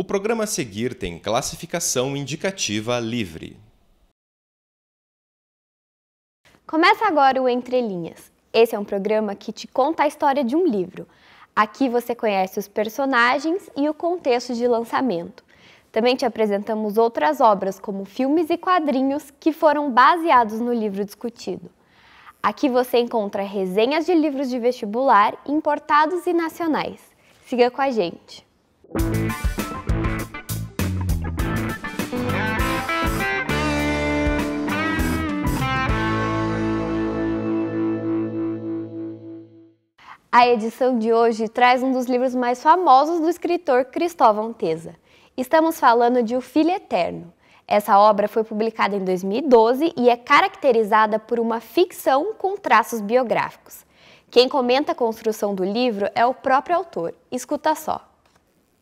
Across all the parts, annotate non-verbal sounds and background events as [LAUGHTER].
O programa a seguir tem classificação indicativa livre. Começa agora o Entre Linhas. Esse é um programa que te conta a história de um livro. Aqui você conhece os personagens e o contexto de lançamento. Também te apresentamos outras obras, como filmes e quadrinhos, que foram baseados no livro discutido. Aqui você encontra resenhas de livros de vestibular importados e nacionais. Siga com a gente! A edição de hoje traz um dos livros mais famosos do escritor Cristóvão Teza. Estamos falando de O Filho Eterno. Essa obra foi publicada em 2012 e é caracterizada por uma ficção com traços biográficos. Quem comenta a construção do livro é o próprio autor. Escuta só.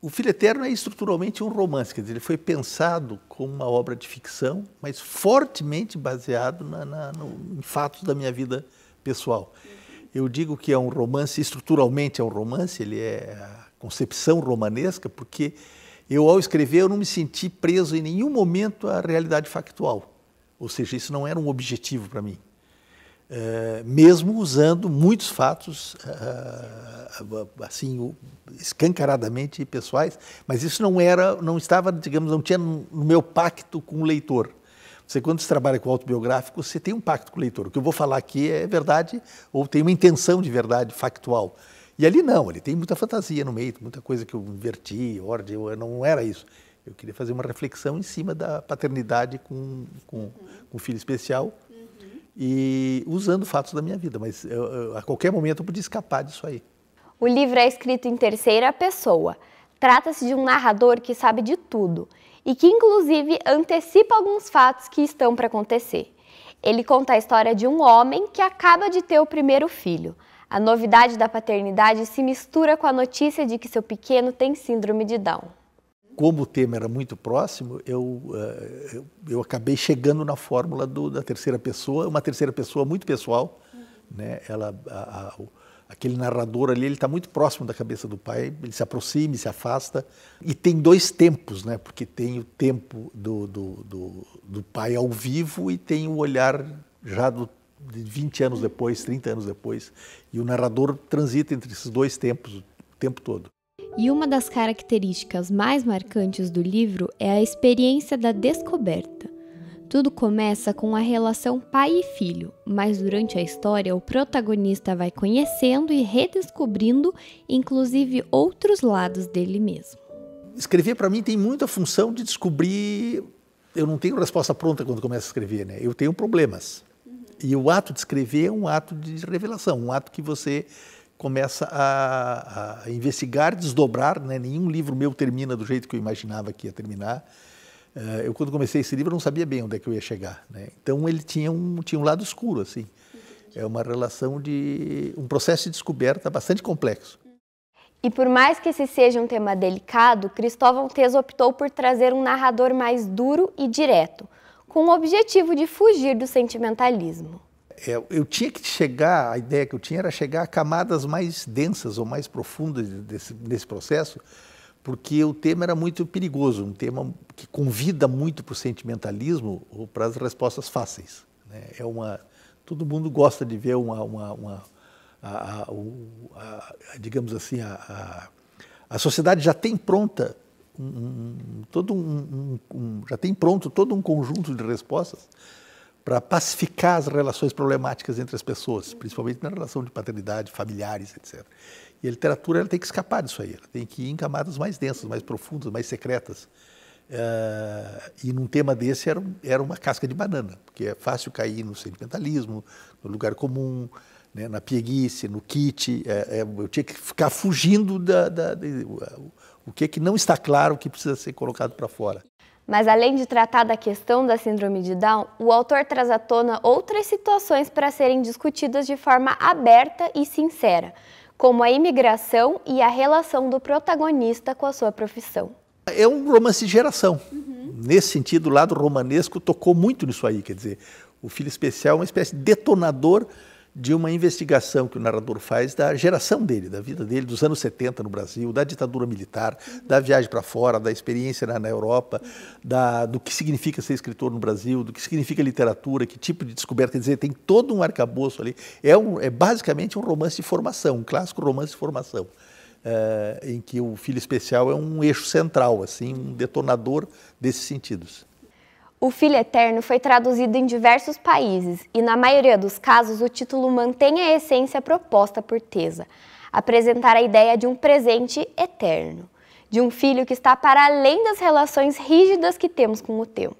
O Filho Eterno é estruturalmente um romance, quer dizer, ele foi pensado como uma obra de ficção, mas fortemente baseado na, na, no, em fatos da minha vida pessoal. Eu digo que é um romance, estruturalmente é um romance, ele é a concepção romanesca, porque eu, ao escrever, eu não me senti preso em nenhum momento à realidade factual. Ou seja, isso não era um objetivo para mim. É, mesmo usando muitos fatos eh, eh, assim escancaradamente pessoais, mas isso não era, não estava, digamos, não tinha no meu pacto com o leitor. Você, quando se trabalha com autobiográfico, você tem um pacto com o leitor. O que eu vou falar aqui é verdade ou tem uma intenção de verdade factual. E ali não, ele tem muita fantasia no meio, muita coisa que eu inverti, ordem, não era isso. Eu queria fazer uma reflexão em cima da paternidade com, com, com um filho especial uhum. e usando fatos da minha vida, mas eu, eu, a qualquer momento eu podia escapar disso aí. O livro é escrito em terceira pessoa. Trata-se de um narrador que sabe de tudo e que, inclusive, antecipa alguns fatos que estão para acontecer. Ele conta a história de um homem que acaba de ter o primeiro filho. A novidade da paternidade se mistura com a notícia de que seu pequeno tem síndrome de Down. Como o tema era muito próximo, eu, eh, eu, acabei chegando na fórmula do, da terceira pessoa, uma terceira pessoa muito pessoal. Né? Ela, a, a, aquele narrador ali, ele está muito próximo da cabeça do pai, ele se aproxima e se afasta. E tem dois tempos, né? porque tem o tempo do, do, do, do pai ao vivo e tem o olhar já do, de 20 anos depois, 30 anos depois. E o narrador transita entre esses dois tempos o tempo todo. E uma das características mais marcantes do livro é a experiência da descoberta. Tudo começa com a relação pai e filho, mas durante a história o protagonista vai conhecendo e redescobrindo, inclusive, outros lados dele mesmo. Escrever para mim tem muita função de descobrir. Eu não tenho resposta pronta quando começo a escrever, né? Eu tenho problemas. Uhum. E o ato de escrever é um ato de revelação, um ato que você começa a, a investigar, desdobrar. Né? Nenhum livro meu termina do jeito que eu imaginava que ia terminar eh, eu quando comecei esse livro não sabia bem onde é que eu ia chegar, né? Então ele tinha um tinha um lado escuro assim. É uma relação de um processo de descoberta bastante complexo. E por mais que esse seja um tema delicado, Cristóvão Teso optou por trazer um narrador mais duro e direto, com o objetivo de fugir do sentimentalismo. É, eu tinha que chegar, a ideia que eu tinha era chegar a camadas mais densas ou mais profundas desse, desse processo, porque o tema era muito perigoso, um tema que convida muito para o sentimentalismo ou para as respostas fáceis. Né? É uma, todo mundo gosta de ver uma, uma, uma a, a, a, digamos assim, a, a, sociedade já tem pronta um, um, todo um, um, já tem pronto todo um conjunto de respostas para pacificar as relações problemáticas entre as pessoas, principalmente na relação de paternidade, familiares, etc. E a literatura ela tem que escapar disso aí, ela tem que ir em camadas mais densas, mais profundas, mais secretas. Uh, e num tema desse era, era uma casca de banana, porque é fácil cair no sentimentalismo, no lugar comum, né, na pieguice, no kit. É, é, eu tinha que ficar fugindo da, da de, o, o que, é que não está claro, o que precisa ser colocado para fora. Mas além de tratar da questão da síndrome de Down, o autor traz à tona outras situações para serem discutidas de forma aberta e sincera, como a imigração e a relação do protagonista com a sua profissão. É um romance de geração. Uhum. Nesse sentido, o lado romanesco tocou muito nisso aí, quer dizer, o filho especial é uma espécie de detonador de uma investigação que o narrador faz da geração dele, da vida dele, dos anos 70 no Brasil, da ditadura militar, da viagem para fora, da experiência na, na Europa, da, do que significa ser escritor no Brasil, do que significa literatura, que tipo de descoberta. Quer dizer, tem todo um arcabouço ali. É, um, é basicamente um romance de formação, um clássico romance de formação. É, em que o filho especial é um eixo central, assim, um detonador desses sentidos. O Filho Eterno foi traduzido em diversos países e, na maioria dos casos, o título mantém a essência proposta por Tesa: apresentar a ideia de um presente eterno, de um filho que está para além das relações rígidas que temos com o tempo.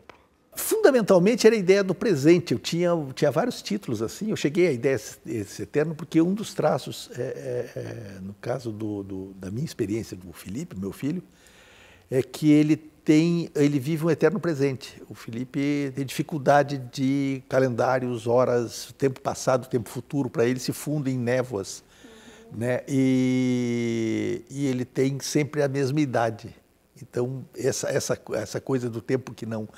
Fundamentalmente era a ideia do presente. Eu tinha, eu tinha vários títulos assim. Eu cheguei à ideia esse eterno porque um dos traços, é, é, é, no caso do, do, da minha experiência do Felipe, meu filho, é que ele tem, ele vive um eterno presente. O Felipe tem dificuldade de calendários, horas, tempo passado, tempo futuro, para ele se fundem em névoas. Uhum. Né? E, e ele tem sempre a mesma idade. Então, essa, essa, essa coisa do tempo que não.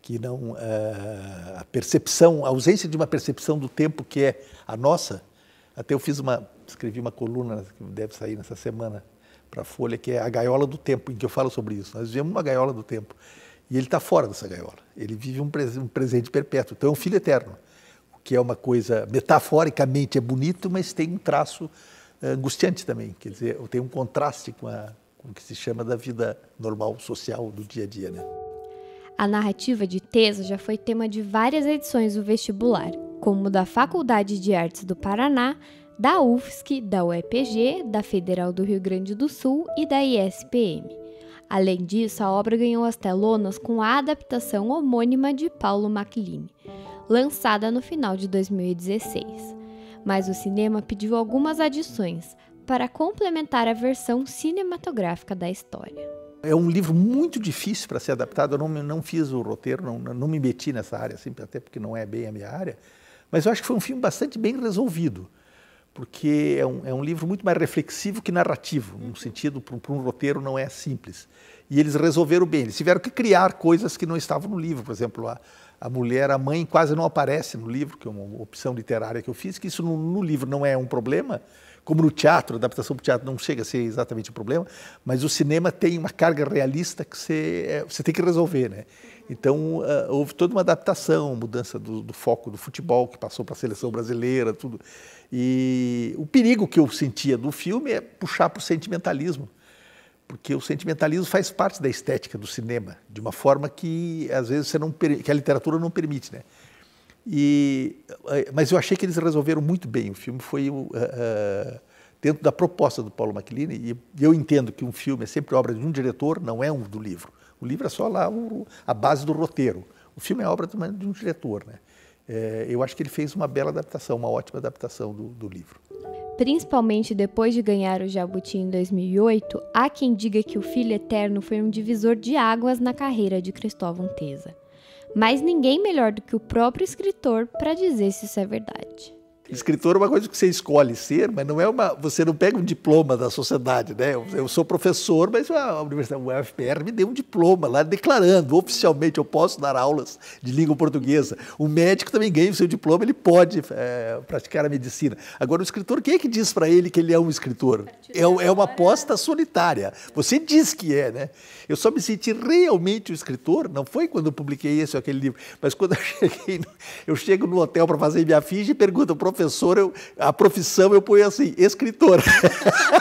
que não eh, A percepção, a ausência de uma percepção do tempo que é a nossa. Até eu fiz uma. escrevi uma coluna que deve sair nessa semana para a Folha, que é a gaiola do tempo, em que eu falo sobre isso. Nós vivemos uma gaiola do tempo. E ele está fora dessa gaiola. Ele vive um, pres um, presente perpétuo. Então é um filho eterno, o que é uma coisa, metaforicamente é bonito, mas tem um traço eh, angustiante também. Quer dizer, tem um contraste com, a, com o que se chama da vida normal, social, do dia a dia. Né? A narrativa de Tesa já foi tema de várias edições do vestibular, como da Faculdade de Artes do Paraná, da UFSC, da UEPG, da Federal do Rio Grande do Sul e da ISPM. Além disso, a obra ganhou as telonas com a adaptação homônima de Paulo MacLean, lançada no final de 2016. Mas o cinema pediu algumas adições para complementar a versão cinematográfica da história. É um livro muito difícil para ser adaptado. Eu não, não fiz o roteiro, não, não me meti nessa área, assim, até porque não é bem a minha área. Mas eu acho que foi um filme bastante bem resolvido porque é um, é um livro muito mais reflexivo que narrativo, num uhum. sentido, para um roteiro não é simples. E eles resolveram bem, eles tiveram que criar coisas que não estavam no livro, por exemplo, a, a mulher, a mãe quase não aparece no livro, que é uma opção literária que eu fiz, que isso no, no livro não é um problema, como no teatro, a adaptação para o teatro não chega a ser exatamente o problema, mas o cinema tem uma carga realista que você, é, você tem que resolver, né? Então, ah, houve toda uma adaptação, mudança do, do foco do futebol, que passou para a seleção brasileira, tudo. E o perigo que eu sentia do filme é puxar para o sentimentalismo porque o sentimentalismo faz parte da estética do cinema, de uma forma que às vezes você não que a literatura não permite, né? E, eh, mas eu achei que eles resolveram muito bem. O filme foi uh, uh, dentro da proposta do Paulo McLean, e eu entendo que um filme é sempre obra de um diretor, não é um do livro. O livro é só lá o, a base do roteiro. O filme é obra também de um diretor. Né? É, eu acho que ele fez uma bela adaptação, uma ótima adaptação do, do livro. Principalmente depois de ganhar o Jabuti em 2008, há quem diga que O Filho Eterno foi um divisor de águas na carreira de Cristóvão Teza mas ninguém melhor do que o próprio escritor para dizer se isso é verdade. Escritor é uma coisa que você escolhe ser, mas não é uma. Você não pega um diploma da sociedade, né? Eu, eu sou professor, mas a Universidade UFPR me deu um diploma lá declarando oficialmente eu posso dar aulas de língua portuguesa. O médico também ganha o seu diploma, ele pode é, praticar a medicina. Agora, o escritor, quem é que diz para ele que ele é um escritor? É, é uma aposta solitária. Você diz que é, né? Eu só me senti realmente um escritor, não foi quando eu publiquei esse ou aquele livro, mas quando eu [LAUGHS] cheguei, no, eu chego no hotel para fazer minha ficha e pergunto, professor, professor, eu, a profissão eu ponho assim, escritor.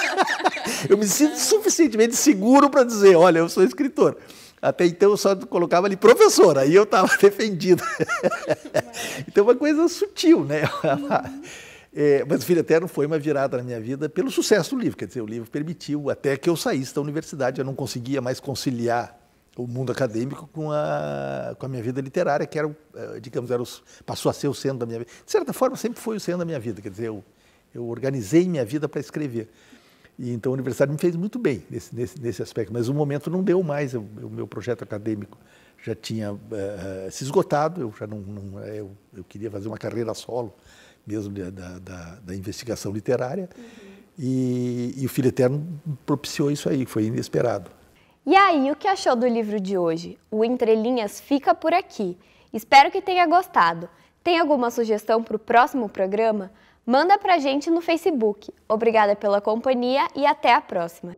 [LAUGHS] eu me sinto suficientemente seguro para dizer, olha, eu sou escritor. Até então eu só colocava ali professor, aí eu estava [LAUGHS] defendido. [LAUGHS] então é uma coisa sutil, né? É, mas o Filho Eterno foi uma virada na minha vida pelo sucesso do livro. Quer dizer, o livro permitiu até que eu saísse da universidade. Eu não conseguia mais conciliar o mundo acadêmico com a, com a minha vida literária, que era, eh, digamos, era o, passou a ser o centro da minha vida. De certa forma, sempre foi o centro da minha vida, quer dizer, eu, eu organizei minha vida para escrever. E, então a universidade me fez muito bem nesse, nesse, nesse aspecto, mas o momento não deu mais, o, meu projeto acadêmico já tinha uh, se esgotado, eu já não, não eu, eu, queria fazer uma carreira solo, mesmo da, da, da investigação literária, uhum. e, e o Filho Eterno propiciou isso aí, foi inesperado. E aí, o que achou do livro de hoje? O Entre Linhas fica por aqui. Espero que tenha gostado. Tem alguma sugestão para o próximo programa? Manda a gente no Facebook. Obrigada pela companhia e até a próxima!